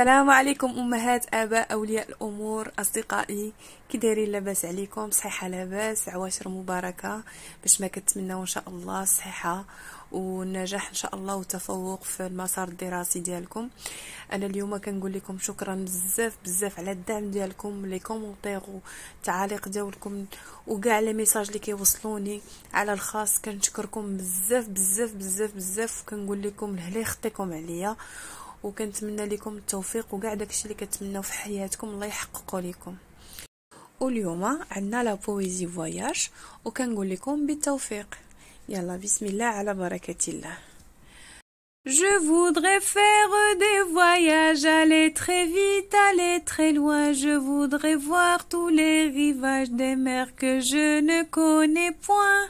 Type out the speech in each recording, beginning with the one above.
السلام عليكم امهات اباء اولياء الامور اصدقائي كي دايرين لاباس عليكم صحيحه لاباس عواشر مباركه باش ما كنتمناو ان شاء الله الصحه والنجاح ان شاء الله وتفوق في المسار الدراسي ديالكم انا اليوم كنقول لكم شكرا بزاف بزاف على الدعم ديالكم لي كومونتير والتعاليق ديالكم وكاع لي ميساج اللي كيوصلوني على الخاص كنشكركم بزاف بزاف بزاف بزاف وكنقول لكم الهلا يخطيكم عليا وكنتمنى لكم التوفيق وكاع داكشي اللي كتمنوا في حياتكم الله يحققه لكم واليوم عندنا لا بويزي فواياج وكنقول لكم بالتوفيق يلا بسم الله على بركه الله Je voudrais faire des voyages, aller très vite, aller très loin. Je voudrais voir tous les rivages des mers que je ne connais point.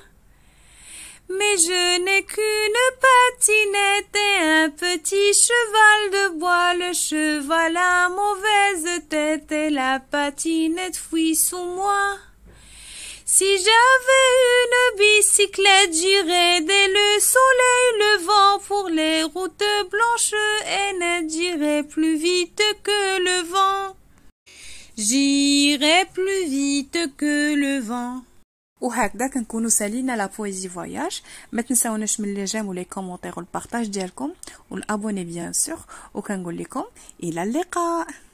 mais je n'ai qu'une patinette et un petit cheval de bois. Le cheval a mauvaise tête et la patinette fuit sous moi. Si j'avais une bicyclette, j'irais dès le soleil levant pour les routes blanches et ne j'irais plus vite que le vent. J'irais plus vite que le vent. وهكذا كنكونوا سالينا لا بويزي فواياج ما تنساوناش من لي جيم ولي كومونتير والبارطاج ديالكم والابوني بيان سور وكنقول لكم الى اللقاء